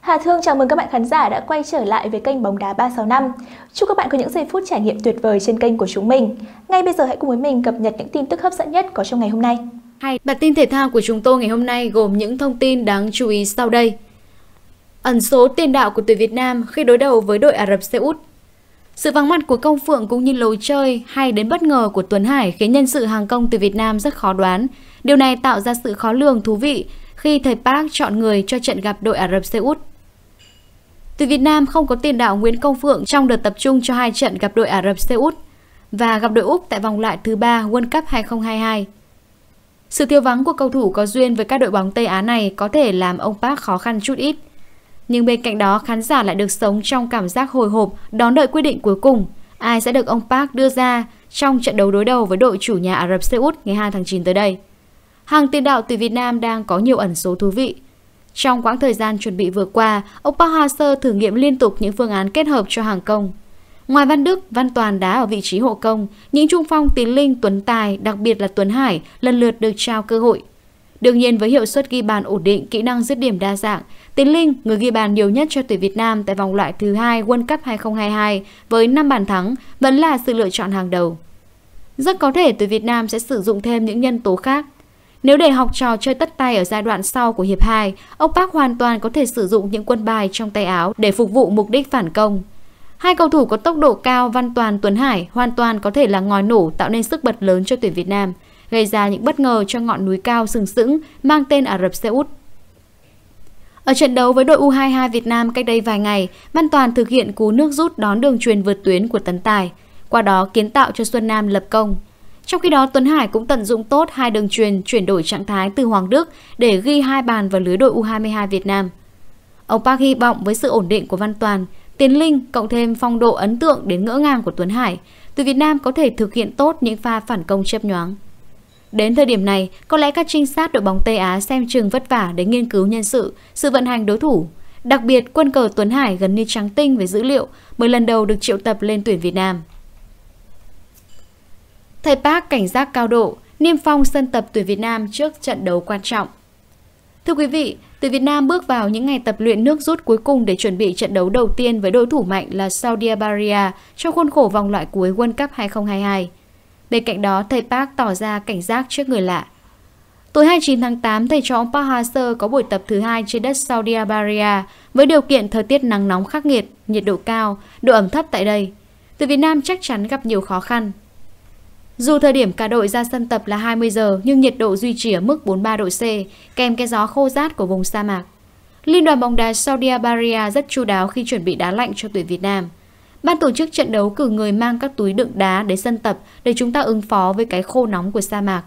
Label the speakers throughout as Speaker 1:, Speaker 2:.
Speaker 1: Hà Thương chào mừng các bạn khán giả đã quay trở lại với kênh Bóng đá 365. Chúc các bạn có những giây phút trải nghiệm tuyệt vời trên kênh của chúng mình. Ngay bây giờ hãy cùng với mình cập nhật những tin tức hấp dẫn nhất có trong ngày hôm nay. Hay, bản tin thể thao của chúng tôi ngày hôm nay gồm những thông tin đáng chú ý sau đây. Ẩn số tiền đạo của tuyển Việt Nam khi đối đầu với đội Ả Rập Xê Út sự vắng mặt của Công Phượng cũng như lối chơi hay đến bất ngờ của Tuấn Hải khiến nhân sự hàng công từ Việt Nam rất khó đoán. Điều này tạo ra sự khó lường thú vị khi thầy Park chọn người cho trận gặp đội Ả Rập Xê Út từ Việt Nam không có tiền đạo Nguyễn Công Phượng trong đợt tập trung cho hai trận gặp đội Ả Rập Xê Út và gặp đội Úc tại vòng loại thứ ba World Cup 2022. Sự thiếu vắng của cầu thủ có duyên với các đội bóng Tây Á này có thể làm ông Park khó khăn chút ít. Nhưng bên cạnh đó, khán giả lại được sống trong cảm giác hồi hộp đón đợi quyết định cuối cùng ai sẽ được ông Park đưa ra trong trận đấu đối đầu với đội chủ nhà Ả Rập Xê Út ngày 2 tháng 9 tới đây. Hàng tiền đạo từ Việt Nam đang có nhiều ẩn số thú vị – trong quãng thời gian chuẩn bị vừa qua, ông Park Hang-seo thử nghiệm liên tục những phương án kết hợp cho hàng công. Ngoài Văn Đức, Văn Toàn đá ở vị trí hộ công, những trung phong Tín Linh, Tuấn Tài, đặc biệt là Tuấn Hải lần lượt được trao cơ hội. Đương nhiên với hiệu suất ghi bàn ổn định, kỹ năng dứt điểm đa dạng, Tiến Linh, người ghi bàn nhiều nhất cho tuyển Việt Nam tại vòng loại thứ hai World Cup 2022 với 5 bàn thắng, vẫn là sự lựa chọn hàng đầu. Rất có thể tuyển Việt Nam sẽ sử dụng thêm những nhân tố khác nếu để học trò chơi tất tay ở giai đoạn sau của hiệp 2, ông Park hoàn toàn có thể sử dụng những quân bài trong tay áo để phục vụ mục đích phản công. Hai cầu thủ có tốc độ cao Văn Toàn Tuấn Hải hoàn toàn có thể là ngòi nổ tạo nên sức bật lớn cho tuyển Việt Nam, gây ra những bất ngờ cho ngọn núi cao sừng sững mang tên Ả Rập Xê Út. Ở trận đấu với đội U22 Việt Nam cách đây vài ngày, Văn Toàn thực hiện cú nước rút đón đường truyền vượt tuyến của Tấn Tài, qua đó kiến tạo cho Xuân Nam lập công. Trong khi đó, Tuấn Hải cũng tận dụng tốt hai đường truyền chuyển đổi trạng thái từ Hoàng Đức để ghi hai bàn vào lưới đội U22 Việt Nam. Ông Park hy vọng với sự ổn định của Văn Toàn, Tiến Linh cộng thêm phong độ ấn tượng đến ngỡ ngàng của Tuấn Hải, từ Việt Nam có thể thực hiện tốt những pha phản công chớp nhoáng. Đến thời điểm này, có lẽ các trinh sát đội bóng Tây Á xem chừng vất vả để nghiên cứu nhân sự, sự vận hành đối thủ. Đặc biệt, quân cờ Tuấn Hải gần như trắng tinh về dữ liệu mới lần đầu được triệu tập lên tuyển Việt Nam. Thầy Park cảnh giác cao độ, niêm phong sân tập tuyển Việt Nam trước trận đấu quan trọng. Thưa quý vị, tuyển Việt Nam bước vào những ngày tập luyện nước rút cuối cùng để chuẩn bị trận đấu đầu tiên với đối thủ mạnh là Saudi Arabia trong khuôn khổ vòng loại cuối World Cup 2022. Bên cạnh đó, thầy Park tỏ ra cảnh giác trước người lạ. Tối 29 tháng 8, thầy trò ông Park Ha-seo có buổi tập thứ hai trên đất Saudi Arabia với điều kiện thời tiết nắng nóng khắc nghiệt, nhiệt độ cao, độ ẩm thấp tại đây. Từ Việt Nam chắc chắn gặp nhiều khó khăn, dù thời điểm cả đội ra sân tập là 20 giờ nhưng nhiệt độ duy trì ở mức 43 độ C, kèm cái gió khô rát của vùng sa mạc. Liên đoàn bóng đá Saudi Arabia rất chu đáo khi chuẩn bị đá lạnh cho tuyển Việt Nam. Ban tổ chức trận đấu cử người mang các túi đựng đá đến sân tập để chúng ta ứng phó với cái khô nóng của sa mạc.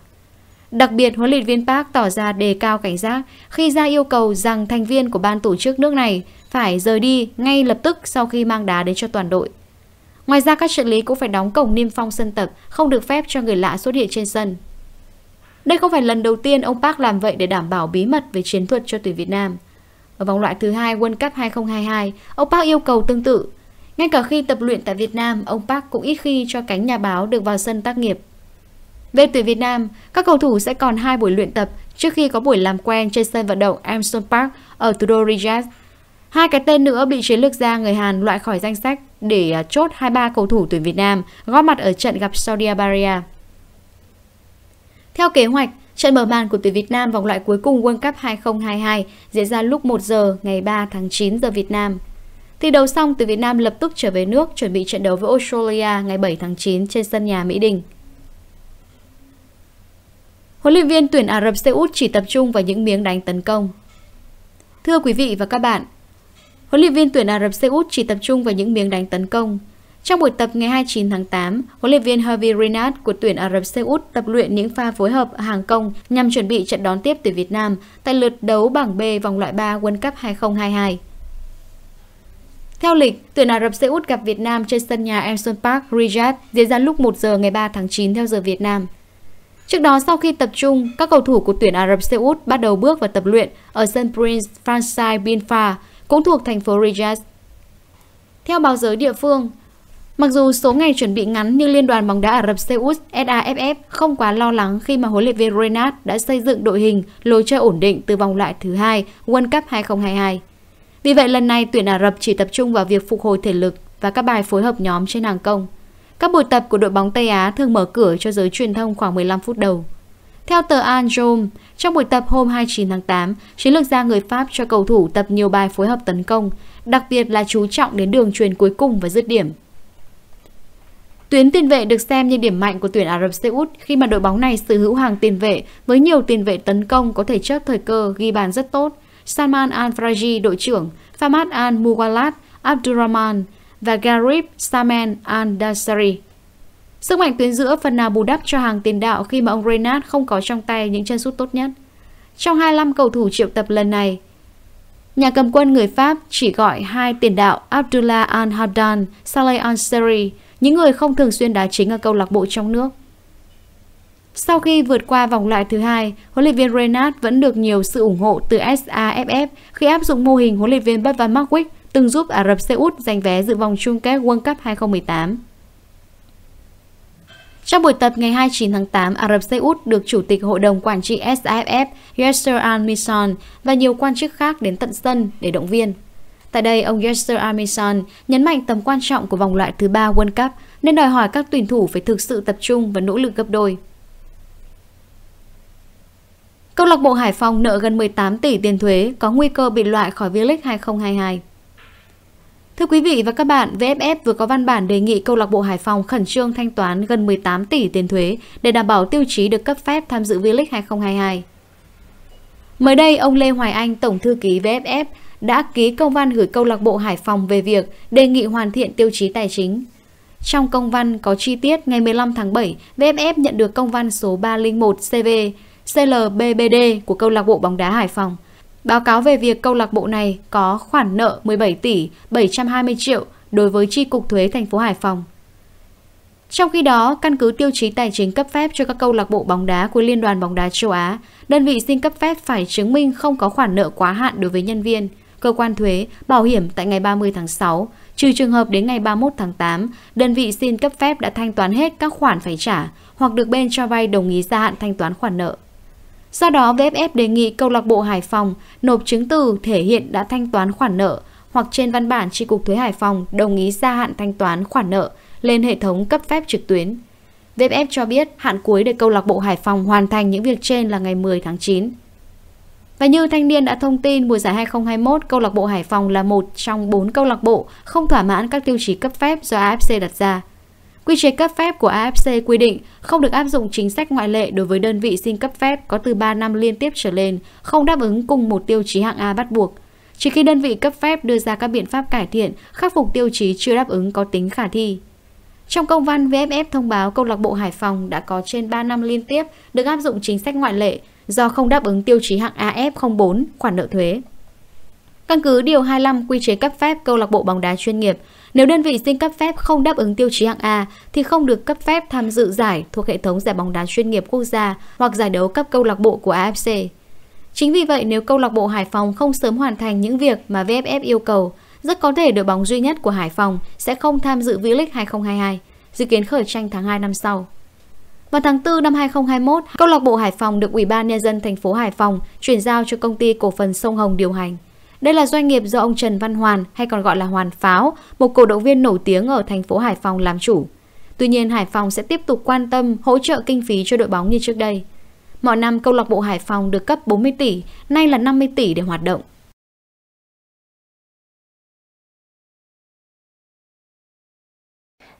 Speaker 1: Đặc biệt, huấn luyện viên Park tỏ ra đề cao cảnh giác khi ra yêu cầu rằng thành viên của ban tổ chức nước này phải rời đi ngay lập tức sau khi mang đá đến cho toàn đội. Ngoài ra các trợ lý cũng phải đóng cổng niêm phong sân tập, không được phép cho người lạ xuất hiện trên sân. Đây không phải lần đầu tiên ông Park làm vậy để đảm bảo bí mật về chiến thuật cho tuyển Việt Nam. Ở vòng loại thứ hai World Cup 2022, ông Park yêu cầu tương tự. Ngay cả khi tập luyện tại Việt Nam, ông Park cũng ít khi cho cánh nhà báo được vào sân tác nghiệp. Về tuyển Việt Nam, các cầu thủ sẽ còn hai buổi luyện tập trước khi có buổi làm quen trên sân vận động Amsterdam Park ở thủ đô Riyadh. Hai cái tên nữa bị chiến lược gia người Hàn loại khỏi danh sách để à, chốt 23 cầu thủ tuyển Việt Nam góp mặt ở trận gặp Saudi Arabia. Theo kế hoạch, trận mở màn của tuyển Việt Nam vòng loại cuối cùng World Cup 2022 diễn ra lúc 1 giờ ngày 3 tháng 9 giờ Việt Nam. Thi đấu xong, tuyển Việt Nam lập tức trở về nước chuẩn bị trận đấu với Australia ngày 7 tháng 9 trên sân nhà Mỹ Đình. Huấn luyện viên tuyển Ả Rập Xê Út chỉ tập trung vào những miếng đánh tấn công. Thưa quý vị và các bạn, huấn luyện viên tuyển Ả Rập Xê Út chỉ tập trung vào những miếng đánh tấn công. Trong buổi tập ngày 29 tháng 8, huấn luyện viên Harvey Rinat của tuyển Ả Rập Xê Út tập luyện những pha phối hợp hàng công nhằm chuẩn bị trận đón tiếp từ Việt Nam tại lượt đấu bảng B vòng loại 3 World Cup 2022. Theo lịch, tuyển Ả Rập Xê Út gặp Việt Nam trên sân nhà Elson Park, Riyadh diễn ra lúc 1 giờ ngày 3 tháng 9 theo giờ Việt Nam. Trước đó, sau khi tập trung, các cầu thủ của tuyển Ả Rập Xê Út bắt đầu bước vào tập luyện ở sân Prince Francis Bin Far cũng thuộc thành phố Riyadh. Theo báo giới địa phương, mặc dù số ngày chuẩn bị ngắn nhưng Liên đoàn bóng đá Ả Rập Xê Út SAFF không quá lo lắng khi mà huấn luyện viên Renat đã xây dựng đội hình lối chơi ổn định từ vòng loại thứ hai World Cup 2022. Vì vậy lần này tuyển Ả Rập chỉ tập trung vào việc phục hồi thể lực và các bài phối hợp nhóm trên hàng công. Các buổi tập của đội bóng Tây Á thường mở cửa cho giới truyền thông khoảng 15 phút đầu. Theo tờ Al trong buổi tập hôm 29 tháng 8, chiến lược gia người Pháp cho cầu thủ tập nhiều bài phối hợp tấn công, đặc biệt là chú trọng đến đường truyền cuối cùng và dứt điểm. Tuyến tiền vệ được xem như điểm mạnh của tuyển Ả Rập Xê Út khi mà đội bóng này sở hữu hàng tiền vệ với nhiều tiền vệ tấn công có thể chớp thời cơ ghi bàn rất tốt. Salman Al-Fraji, đội trưởng, Famad Al-Muwalat, Abdurrahman và Garib Saman Al-Dasari. Sức mạnh tuyến giữa phần nào bù đắp cho hàng tiền đạo khi mà ông Reynard không có trong tay những chân sút tốt nhất. Trong 25 cầu thủ triệu tập lần này, nhà cầm quân người Pháp chỉ gọi hai tiền đạo Abdullah Al-Haddan, Saleh Al-Seri, những người không thường xuyên đá chính ở câu lạc bộ trong nước. Sau khi vượt qua vòng loại thứ hai, huấn luyện viên Renat vẫn được nhiều sự ủng hộ từ SAFF khi áp dụng mô hình huấn luyện viên Bud Van Marwijk từng giúp Ả Rập Xê Út giành vé dự vòng chung kết World Cup 2018. Trong buổi tập ngày 29 tháng 8, Ả Rập Xê Út được Chủ tịch Hội đồng Quản trị SAFF Yasser Al-Misson và nhiều quan chức khác đến tận sân để động viên. Tại đây, ông Yasser Al-Misson nhấn mạnh tầm quan trọng của vòng loại thứ ba World Cup nên đòi hỏi các tuyển thủ phải thực sự tập trung và nỗ lực gấp đôi. Câu lạc bộ Hải Phòng nợ gần 18 tỷ tiền thuế, có nguy cơ bị loại khỏi V-League 2022. Thưa quý vị và các bạn, VFF vừa có văn bản đề nghị câu lạc bộ Hải Phòng khẩn trương thanh toán gần 18 tỷ tiền thuế để đảm bảo tiêu chí được cấp phép tham dự V-League 2022. Mới đây, ông Lê Hoài Anh, Tổng thư ký VFF, đã ký công văn gửi câu lạc bộ Hải Phòng về việc đề nghị hoàn thiện tiêu chí tài chính. Trong công văn có chi tiết ngày 15 tháng 7, VFF nhận được công văn số 301 CV CLBBD của câu lạc bộ bóng đá Hải Phòng. Báo cáo về việc câu lạc bộ này có khoản nợ 17 tỷ 720 triệu đối với chi Cục Thuế thành phố Hải Phòng. Trong khi đó, căn cứ tiêu chí tài chính cấp phép cho các câu lạc bộ bóng đá của Liên đoàn bóng đá châu Á, đơn vị xin cấp phép phải chứng minh không có khoản nợ quá hạn đối với nhân viên, cơ quan thuế, bảo hiểm tại ngày 30 tháng 6, trừ trường hợp đến ngày 31 tháng 8, đơn vị xin cấp phép đã thanh toán hết các khoản phải trả hoặc được bên cho vay đồng ý gia hạn thanh toán khoản nợ. Do đó, VFF đề nghị câu lạc bộ Hải Phòng nộp chứng từ thể hiện đã thanh toán khoản nợ hoặc trên văn bản Tri Cục Thuế Hải Phòng đồng ý gia hạn thanh toán khoản nợ lên hệ thống cấp phép trực tuyến. VFF cho biết hạn cuối để câu lạc bộ Hải Phòng hoàn thành những việc trên là ngày 10 tháng 9. Và như thanh niên đã thông tin, mùa giải 2021, câu lạc bộ Hải Phòng là một trong bốn câu lạc bộ không thỏa mãn các tiêu chí cấp phép do AFC đặt ra – Quy chế cấp phép của AFC quy định không được áp dụng chính sách ngoại lệ đối với đơn vị xin cấp phép có từ 3 năm liên tiếp trở lên, không đáp ứng cùng một tiêu chí hạng A bắt buộc. Chỉ khi đơn vị cấp phép đưa ra các biện pháp cải thiện, khắc phục tiêu chí chưa đáp ứng có tính khả thi. Trong công văn, VFF thông báo câu lạc bộ Hải Phòng đã có trên 3 năm liên tiếp được áp dụng chính sách ngoại lệ do không đáp ứng tiêu chí hạng AF04 khoản nợ thuế. Căn cứ điều 25 quy chế cấp phép câu lạc bộ bóng đá chuyên nghiệp, nếu đơn vị xin cấp phép không đáp ứng tiêu chí hạng A thì không được cấp phép tham dự giải thuộc hệ thống giải bóng đá chuyên nghiệp quốc gia hoặc giải đấu cấp câu lạc bộ của AFC. Chính vì vậy, nếu câu lạc bộ Hải Phòng không sớm hoàn thành những việc mà VFF yêu cầu, rất có thể đội bóng duy nhất của Hải Phòng sẽ không tham dự V-League 2022, dự kiến khởi tranh tháng 2 năm sau. Vào tháng 4 năm 2021, câu lạc bộ Hải Phòng được Ủy ban nhân dân thành phố Hải Phòng chuyển giao cho công ty cổ phần Sông Hồng điều hành. Đây là doanh nghiệp do ông Trần Văn Hoàn hay còn gọi là Hoàn Pháo, một cổ động viên nổi tiếng ở thành phố Hải Phòng làm chủ. Tuy nhiên Hải Phòng sẽ tiếp tục quan tâm hỗ trợ kinh phí cho đội bóng như trước đây. Mọi năm câu lạc bộ Hải Phòng được cấp 40 tỷ, nay là 50 tỷ để hoạt động.